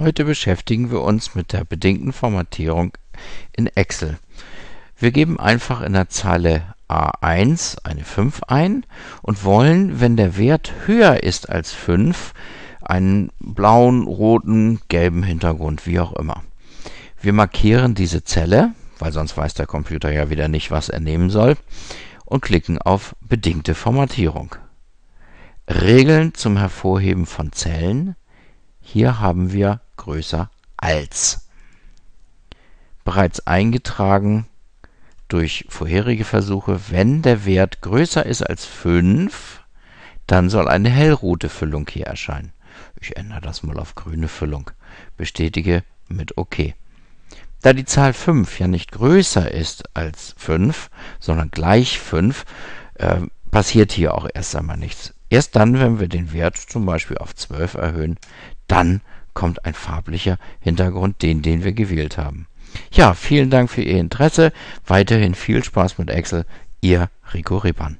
Heute beschäftigen wir uns mit der bedingten Formatierung in Excel. Wir geben einfach in der Zeile A1 eine 5 ein und wollen, wenn der Wert höher ist als 5, einen blauen, roten, gelben Hintergrund, wie auch immer. Wir markieren diese Zelle, weil sonst weiß der Computer ja wieder nicht, was er nehmen soll, und klicken auf Bedingte Formatierung. Regeln zum Hervorheben von Zellen. Hier haben wir größer als. Bereits eingetragen durch vorherige Versuche, wenn der Wert größer ist als 5, dann soll eine hellrote Füllung hier erscheinen. Ich ändere das mal auf grüne Füllung. Bestätige mit OK. Da die Zahl 5 ja nicht größer ist als 5, sondern gleich 5, äh, passiert hier auch erst einmal nichts. Erst dann, wenn wir den Wert zum Beispiel auf 12 erhöhen, dann kommt ein farblicher Hintergrund, den, den wir gewählt haben. Ja, vielen Dank für Ihr Interesse. Weiterhin viel Spaß mit Excel. Ihr Rico Rebmann.